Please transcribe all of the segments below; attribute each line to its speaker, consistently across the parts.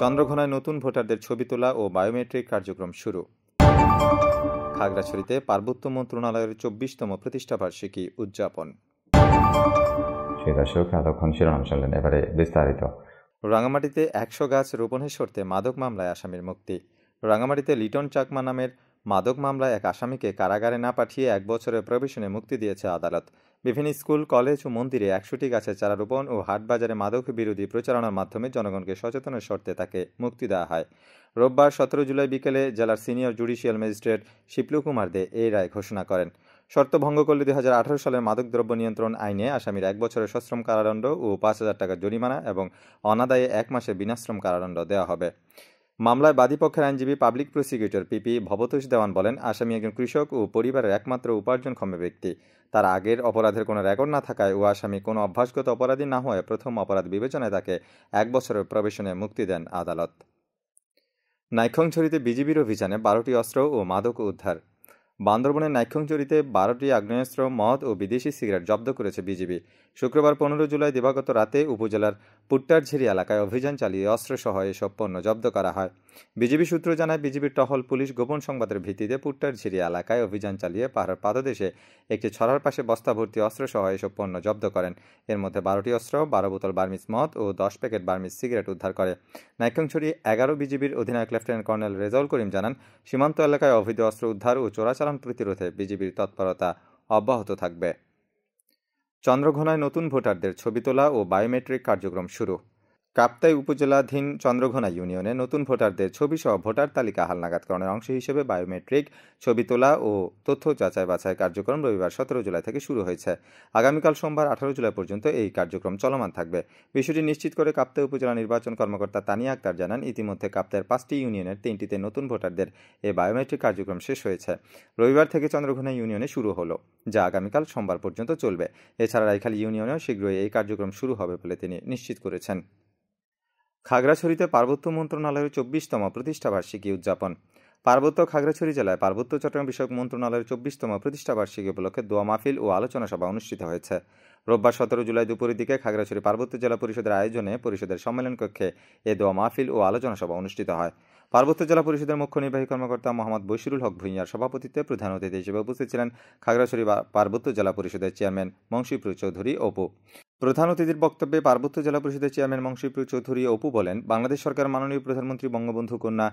Speaker 1: চন্দ্রঘোনায় নতুন ভোটারদের ছবি তোলা ও বায়োমেট্রিক কার্যক্রম শুরু খাগড়াছড়িতে পার্বত্য মন্ত্রণালয়ের চব্বিশতম প্রতিষ্ঠাবার্ষিকী উদযাপন
Speaker 2: এবারে বিস্তারিত
Speaker 1: রাঙামাটিতে একশো গাছ রোপণের শর্তে মাদক মামলায় আসামির মুক্তি রাঙামাটিতে লিটন চাকমা নামের মাদক মামলায় এক আসামিকে কারাগারে না পাঠিয়ে এক বছরের প্রবেশনে মুক্তি দিয়েছে আদালত বিভিন্ন স্কুল কলেজ ও মন্দিরে একশোটি গাছের চারা রোপণ ও হাটবাজারে মাদক বিরোধী প্রচারণার মাধ্যমে জনগণকে সচেতনের শর্তে তাকে মুক্তি দেওয়া হয় রোববার সতেরো জুলাই বিকেলে জেলার senior judicial magistrate Shiplu Kumar Dey এই রায় ঘোষণা করেন শর্ত ভঙ্গ করলে দুই সালের মাদকদ্রব্য নিয়ন্ত্রণ আইনে আসামির এক বছরের সশ্রম কারাদণ্ড ও পাঁচ হাজার টাকার জরিমানা এবং অনাদায়ে এক মাসে বিনাশ্রম কারাদণ্ড দেওয়া হবে মামলায় বাদীপক্ষের আইনজীবী public prosecutor PP Bhabatosh Dewan বলেন আসামি একজন কৃষক ও পরিবারের একমাত্র উপার্জনক্ষম ব্যক্তি তার আগের অপরাধের কোনো রেকর্ড না থাকায় ও আসামি কোনো অভ্যাসগত অপরাধী না হয়ে প্রথম অপরাধ বিবেচনায় তাকে এক বছরের প্রবেশনে মুক্তি দেন আদালত নাইখংছড়িতে বিজিবির অভিযানে বারোটি অস্ত্র ও মাদক উদ্ধার বান্দরবনের নাইক্ষংচুরিতে বারোটি আগ্নেয়াস্ত্র মদ ও বিদেশি সিগারেট জব্দ করেছে বিজিবি শুক্রবার পনেরো জুলাই দিবাগত রাতে উপজেলার পুট্টারঝিরি এলাকায় অভিযান চালিয়ে অস্ত্রসহ এসব পণ্য জব্দ করা হয় বিজিবি সূত্র জানায় বিজিবির টহল পুলিশ গোপন সংবাদের ভিত্তিতে পুট্টারঝিরি এলাকায় অভিযান চালিয়ে পাহাড়ের পাদদেশে একটি ছড়ার পাশে বস্তা ভর্তি অস্ত্রসহ এসব পণ্য জব্দ করেন এর মধ্যে বারোটি অস্ত্র বারো বোতল বার্মিস মদ ও দশ প্যাকেট বার্মিস সিগারেট উদ্ধার করে নাইক্ষংছড়ি এগারো বিজিবির অধিনায়ক লেফটেন্যান্ট কর্নেল রেজাউল করিম জানান সীমান্ত এলাকায় অবৈধ অস্ত্র উদ্ধার ও চোরাচাল অপসারণ প্রতিরোধে বিজেপির তৎপরতা অব্যাহত থাকবে চন্দ্রঘোনায় নতুন ভোটারদের ছবি তোলা ও বায়োমেট্রিক কার্যক্রম শুরু কাপ্তাই উপজেলাধীন চন্দ্রঘোনা ইউনিয়নে নতুন ভোটারদের ছবিসহ ভোটার তালিকা হালনাগাদকরণের অংশ হিসেবে বায়োমেট্রিক ছবি তোলা ও তথ্য যাচাই বাছাই কার্যক্রম রবিবার সতেরো জুলাই থেকে শুরু হয়েছে আগামীকাল সোমবার আঠারো জুলাই পর্যন্ত এই কার্যক্রম চলমান থাকবে বিষয়টি নিশ্চিত করে কাপ্তাই উপজেলা নির্বাচন কর্মকর্তা তানিয়া আক্তার জানান ইতিমধ্যে কাপ্তাইয়ের পাঁচটি ইউনিয়নের তিনটিতে নতুন ভোটারদের এই বায়োমেট্রিক কার্যক্রম শেষ হয়েছে রবিবার থেকে চন্দ্রঘোনা ইউনিয়নে শুরু হলো যা আগামীকাল সোমবার পর্যন্ত চলবে এছাড়া রাইখালী ইউনিয়নেও শীঘ্রই এই কার্যক্রম শুরু হবে বলে তিনি নিশ্চিত করেছেন খাগড়াছড়িতে পার্বত্য মন্ত্রণালয়ের চব্বিশতম প্রতিষ্ঠাবার্ষিকী উদযাপন পার্বত্য খাগড়াছড়ি জেলায় পার্বত্য চট্টগ্রাম বিষয়ক মন্ত্রণালয়ের চব্বিশতম প্রতিষ্ঠাবার্ষিকী উপলক্ষে দোয়া মাহফিল ও আলোচনা সভা অনুষ্ঠিত হয়েছে রোববার সতেরো জুলাই দুপুরের দিকে খাগড়াছড়ি পার্বত্য জেলা পরিষদের আয়োজনে পরিষদের সম্মেলন কক্ষে এ দোয়া মাহফিল ও আলোচনা সভা অনুষ্ঠিত হয় পার্বত্য জেলা পরিষদের মুখ্য নির্বাহী কর্মকর্তা মোহাম্মদ বৈশিরুল হক ভূঁইয়ার সভাপতিত্বে প্রধান অতিথি হিসেবে উপস্থিত ছিলেন খাগড়াছড়ি পার্বত্য জেলা পরিষদের চেয়ারম্যান মংসুপ্রু চৌধুরী অপু প্রধান অতিথির বক্তব্যে পার্বত্য জেলা পরিষদের চেয়ারম্যান মংসুপ্রিয় চৌধুরী অপু বলেন বাংলাদেশ সরকার মাননীয় প্রধানমন্ত্রী বঙ্গবন্ধু কন্যা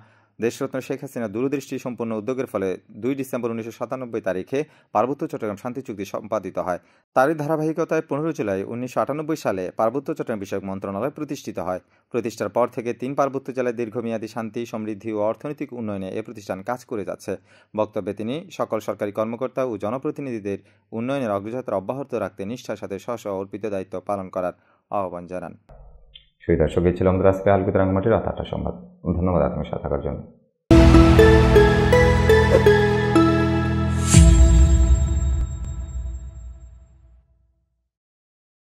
Speaker 1: দেশরত্ন শেখ হাসিনা দূরদৃষ্টি সম্পন্ন উদ্যোগের ফলে দুই ডিসেম্বর উনিশশো সাতানব্বই তারিখে পার্বত্য চট্টগ্রাম শান্তি চুক্তি সম্পাদিত হয় তারই ধারাবাহিকতায় পনেরো জুলাই উনিশশো আটানব্বই সালে পার্বত্য চট্টগ্রাম বিষয়ক মন্ত্রণালয় প্রতিষ্ঠিত হয় প্রতিষ্ঠার পর থেকে তিন পার্বত্য জেলায় দীর্ঘমেয়াদী শান্তি সমৃদ্ধি ও অর্থনৈতিক উন্নয়নে এ প্রতিষ্ঠান কাজ করে যাচ্ছে বক্তব্যে তিনি সকল সরকারি কর্মকর্তা ও জনপ্রতিনিধিদের উন্নয়নের অগ্রযাত্রা অব্যাহত রাখতে নিষ্ঠার সাথে স্ব অর্পিত দায়িত্ব পালন করার আহ্বান জানান
Speaker 2: সেই দর্শকই ছিল আমাদের আজকে আলকিত রাঙ্গমাটির রাত আটটা সংবাদ ধন্যবাদ আপনার সাথে থাকার জন্য